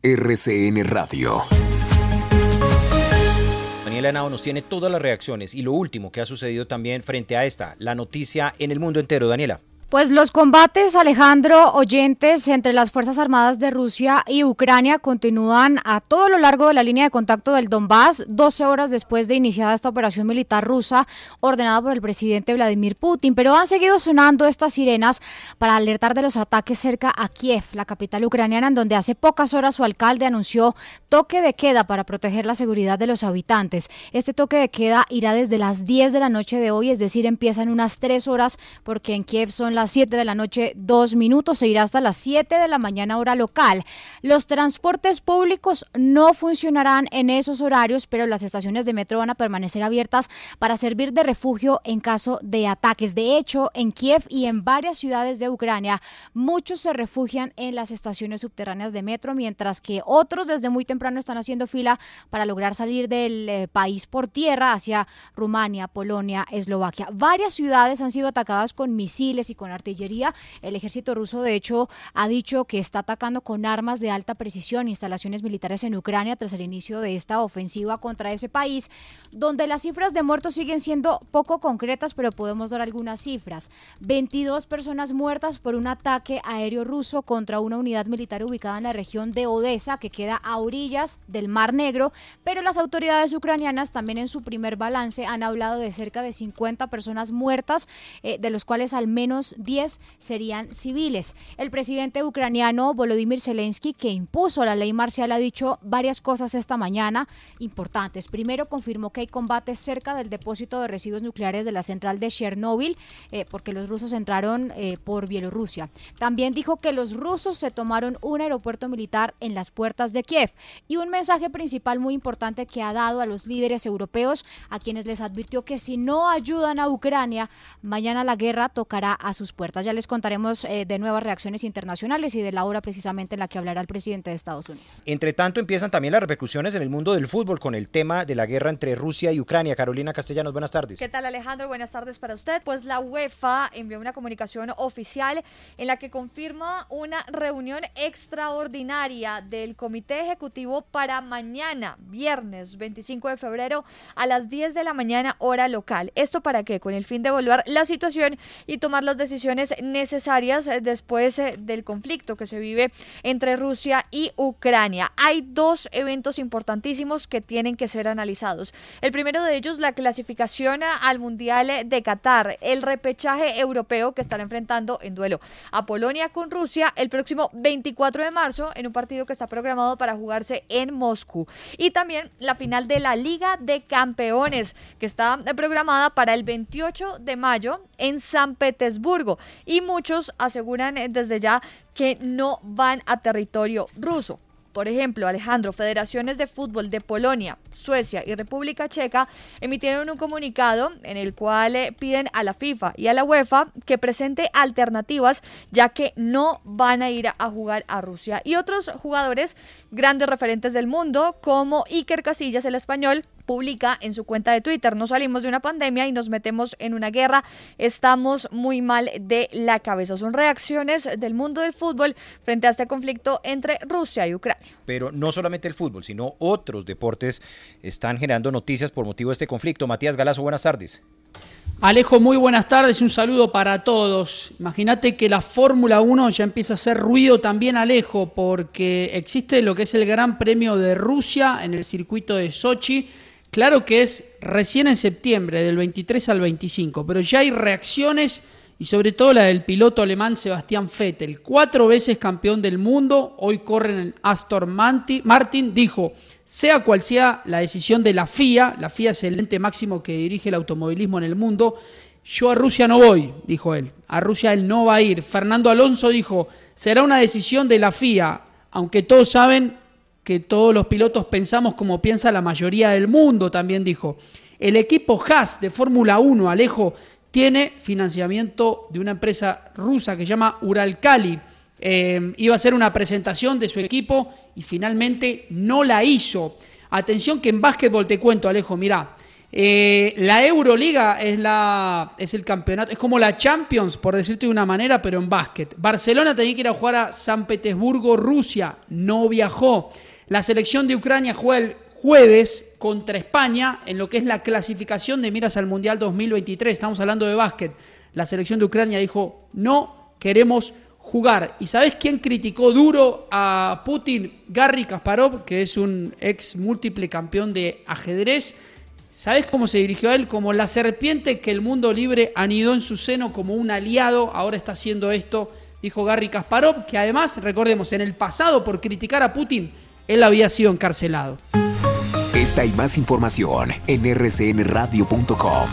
RCN Radio. Daniela Henao nos tiene todas las reacciones y lo último que ha sucedido también frente a esta, la noticia en el mundo entero. Daniela. Pues los combates, Alejandro, oyentes, entre las Fuerzas Armadas de Rusia y Ucrania continúan a todo lo largo de la línea de contacto del Donbass, 12 horas después de iniciada esta operación militar rusa ordenada por el presidente Vladimir Putin. Pero han seguido sonando estas sirenas para alertar de los ataques cerca a Kiev, la capital ucraniana, en donde hace pocas horas su alcalde anunció toque de queda para proteger la seguridad de los habitantes. Este toque de queda irá desde las 10 de la noche de hoy, es decir, empieza en unas 3 horas, porque en Kiev son las 7 de la noche, dos minutos, se irá hasta las 7 de la mañana hora local. Los transportes públicos no funcionarán en esos horarios, pero las estaciones de metro van a permanecer abiertas para servir de refugio en caso de ataques. De hecho, en Kiev y en varias ciudades de Ucrania, muchos se refugian en las estaciones subterráneas de metro, mientras que otros desde muy temprano están haciendo fila para lograr salir del eh, país por tierra hacia Rumania, Polonia, Eslovaquia. Varias ciudades han sido atacadas con misiles y con artillería. El ejército ruso, de hecho, ha dicho que está atacando con armas de alta precisión instalaciones militares en Ucrania tras el inicio de esta ofensiva contra ese país, donde las cifras de muertos siguen siendo poco concretas, pero podemos dar algunas cifras. 22 personas muertas por un ataque aéreo ruso contra una unidad militar ubicada en la región de Odessa, que queda a orillas del Mar Negro, pero las autoridades ucranianas también en su primer balance han hablado de cerca de 50 personas muertas, eh, de los cuales al menos 10 serían civiles. El presidente ucraniano Volodymyr Zelensky, que impuso la ley marcial, ha dicho varias cosas esta mañana importantes. Primero, confirmó que hay combates cerca del depósito de residuos nucleares de la central de Chernóbil, eh, porque los rusos entraron eh, por Bielorrusia. También dijo que los rusos se tomaron un aeropuerto militar en las puertas de Kiev. Y un mensaje principal muy importante que ha dado a los líderes europeos, a quienes les advirtió que si no ayudan a Ucrania, mañana la guerra tocará a sus puertas. Ya les contaremos eh, de nuevas reacciones internacionales y de la hora precisamente en la que hablará el presidente de Estados Unidos. Entre tanto, empiezan también las repercusiones en el mundo del fútbol con el tema de la guerra entre Rusia y Ucrania. Carolina Castellanos, buenas tardes. ¿Qué tal, Alejandro? Buenas tardes para usted. Pues la UEFA envió una comunicación oficial en la que confirma una reunión extraordinaria del Comité Ejecutivo para mañana, viernes 25 de febrero, a las 10 de la mañana, hora local. ¿Esto para qué? Con el fin de evaluar la situación y tomar las decisiones necesarias eh, después eh, del conflicto que se vive entre Rusia y Ucrania. Hay dos eventos importantísimos que tienen que ser analizados. El primero de ellos, la clasificación eh, al Mundial de Qatar, el repechaje europeo que estará enfrentando en duelo a Polonia con Rusia el próximo 24 de marzo en un partido que está programado para jugarse en Moscú. Y también la final de la Liga de Campeones que está programada para el 28 de mayo en San Petersburgo y muchos aseguran eh, desde ya que no van a territorio ruso. Por ejemplo, Alejandro, federaciones de fútbol de Polonia, Suecia y República Checa emitieron un comunicado en el cual eh, piden a la FIFA y a la UEFA que presente alternativas ya que no van a ir a jugar a Rusia. Y otros jugadores, grandes referentes del mundo como Iker Casillas, el español, publica en su cuenta de Twitter. No salimos de una pandemia y nos metemos en una guerra. Estamos muy mal de la cabeza. Son reacciones del mundo del fútbol frente a este conflicto entre Rusia y Ucrania. Pero no solamente el fútbol, sino otros deportes están generando noticias por motivo de este conflicto. Matías Galazo, buenas tardes. Alejo, muy buenas tardes, un saludo para todos. Imagínate que la Fórmula 1 ya empieza a hacer ruido también, Alejo, porque existe lo que es el Gran Premio de Rusia en el circuito de Sochi Claro que es recién en septiembre, del 23 al 25, pero ya hay reacciones y sobre todo la del piloto alemán Sebastián Vettel, cuatro veces campeón del mundo, hoy corre en el Aston Martin, dijo, sea cual sea la decisión de la FIA, la FIA es el ente máximo que dirige el automovilismo en el mundo, yo a Rusia no voy, dijo él, a Rusia él no va a ir. Fernando Alonso dijo, será una decisión de la FIA, aunque todos saben que todos los pilotos pensamos como piensa la mayoría del mundo, también dijo. El equipo Haas de Fórmula 1, Alejo, tiene financiamiento de una empresa rusa que se llama Uralcali. Eh, iba a hacer una presentación de su equipo y finalmente no la hizo. Atención que en básquetbol te cuento, Alejo, mirá. Eh, la Euroliga es, la, es el campeonato, es como la Champions, por decirte de una manera, pero en básquet. Barcelona tenía que ir a jugar a San Petersburgo, Rusia, no viajó. La selección de Ucrania juega el jueves contra España en lo que es la clasificación de miras al Mundial 2023. Estamos hablando de básquet. La selección de Ucrania dijo, no queremos jugar. ¿Y sabes quién criticó duro a Putin? Garry Kasparov, que es un ex múltiple campeón de ajedrez. ¿Sabes cómo se dirigió a él? Como la serpiente que el mundo libre anidó en su seno como un aliado, ahora está haciendo esto, dijo Garry Kasparov, que además, recordemos, en el pasado por criticar a Putin él había sido encarcelado. Esta y más información en rcnradio.com.